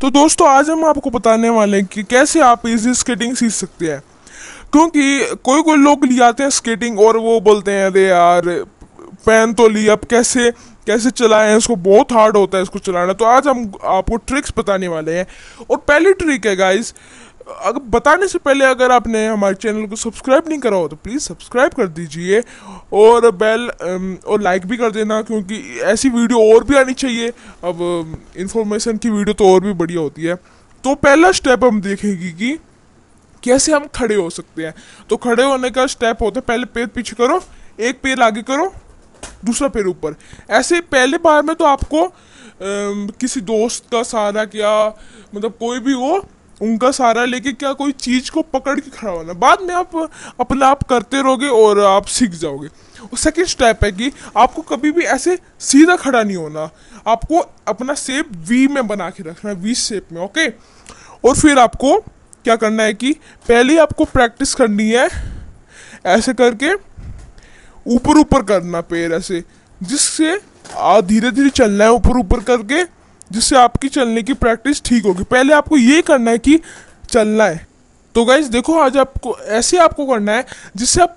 तो दोस्तों आज हम आपको बताने वाले हैं कि कैसे आप इजी स्केटिंग सीख सकते हैं क्योंकि कोई कोई लोग ले आते हैं स्केटिंग और वो बोलते हैं अरे यार पैन तो ली अब कैसे कैसे चलाएं इसको बहुत हार्ड होता है इसको चलाना तो आज हम आपको ट्रिक्स बताने वाले हैं और पहली ट्रिक है गाइज अगर बताने से पहले अगर आपने हमारे चैनल को सब्सक्राइब नहीं करा हो तो प्लीज़ सब्सक्राइब कर दीजिए और बेल और लाइक भी कर देना क्योंकि ऐसी वीडियो और भी आनी चाहिए अब इन्फॉर्मेशन की वीडियो तो और भी बढ़िया होती है तो पहला स्टेप हम देखेंगे कि कैसे हम खड़े हो सकते हैं तो खड़े होने का स्टेप होता है पहले पैर पीछे करो एक पैर आगे करो दूसरा पैर ऊपर ऐसे पहले बार में तो आपको आ, किसी दोस्त का सहारा क्या मतलब कोई भी हो उनका सहारा लेके क्या कोई चीज़ को पकड़ के खड़ा होना बाद में आप अपना आप करते रहोगे और आप सीख जाओगे और सेकेंड स्टेप है कि आपको कभी भी ऐसे सीधा खड़ा नहीं होना आपको अपना सेप वी में बना के रखना है वी सेप में ओके और फिर आपको क्या करना है कि पहले आपको प्रैक्टिस करनी है ऐसे करके ऊपर ऊपर करना पैर ऐसे जिससे धीरे धीरे चलना है ऊपर ऊपर करके जिससे आपकी चलने की प्रैक्टिस ठीक होगी पहले आपको ये करना है कि चलना है तो गाइज देखो आज आपको ऐसे आपको करना है जिससे आप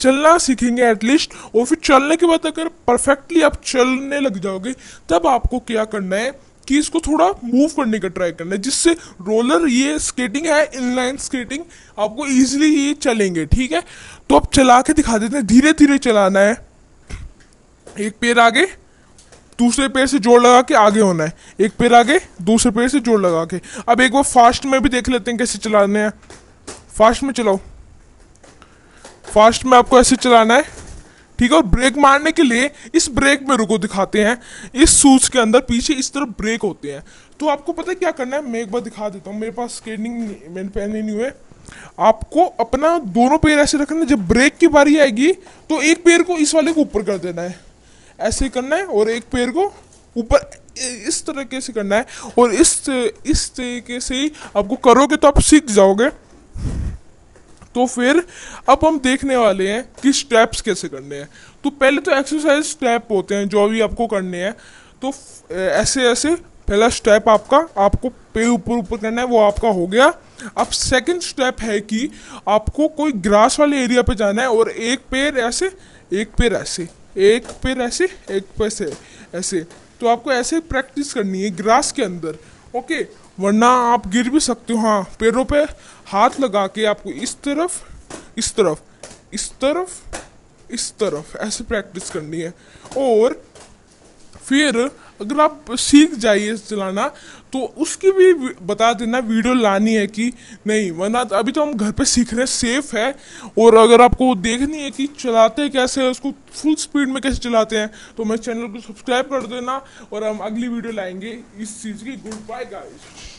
चलना सीखेंगे एटलीस्ट और फिर चलने के बाद अगर परफेक्टली आप चलने लग जाओगे तब आपको क्या करना है कि इसको थोड़ा मूव करने का ट्राई करना है जिससे रोलर ये स्केटिंग है इनलाइन स्केटिंग आपको ईजिली ये चलेंगे ठीक है तो आप चला के दिखा देते हैं धीरे धीरे चलाना है एक पैर आगे दूसरे पैर से जोड़ लगा के आगे होना है एक पैर आगे दूसरे पैर से जोड़ लगा के अब एक बार फास्ट में भी देख लेते हैं कैसे चलाने हैं फास्ट में चलाओ फास्ट में आपको ऐसे चलाना है ठीक है और ब्रेक मारने के लिए इस ब्रेक में रुको दिखाते हैं इस सूच के अंदर पीछे इस तरफ ब्रेक होते हैं तो आपको पता है क्या करना है मैं एक बार दिखा देता हूँ मेरे पास स्केटिंग मैंने पहने नहीं हुए आपको अपना दोनों पैर ऐसे रखना जब ब्रेक की बारी आएगी तो एक पैर को इस वाले को ऊपर कर देना है ऐसे करना है और एक पैर को ऊपर इस तरीके से करना है और इस इस तरीके से ही आपको करोगे तो आप सीख जाओगे तो फिर अब हम देखने वाले हैं कि स्टेप्स कैसे करने हैं तो पहले तो एक्सरसाइज स्टेप होते हैं जो भी आपको करने हैं तो ऐसे ऐसे पहला स्टेप आपका आपको पे ऊपर ऊपर करना है वो आपका हो गया अब सेकंड स्टेप है कि आपको कोई ग्रास वाले एरिया पे जाना है और एक पैर ऐसे एक पैर ऐसे एक पैर ऐसे एक पैर ऐसे तो आपको ऐसे प्रैक्टिस करनी है ग्रास के अंदर ओके वरना आप गिर भी सकते हो हाँ पैरों पे हाथ लगा के आपको इस तरफ इस तरफ इस तरफ इस तरफ ऐसे प्रैक्टिस करनी है और फिर अगर आप सीख जाइए चलाना तो उसकी भी बता देना वीडियो लानी है कि नहीं वरना अभी तो हम घर पे सीख रहे हैं सेफ है और अगर आपको देखनी है कि चलाते कैसे उसको फुल स्पीड में कैसे चलाते हैं तो मैं चैनल को सब्सक्राइब कर देना और हम अगली वीडियो लाएंगे इस चीज़ की गुड बाय गाइस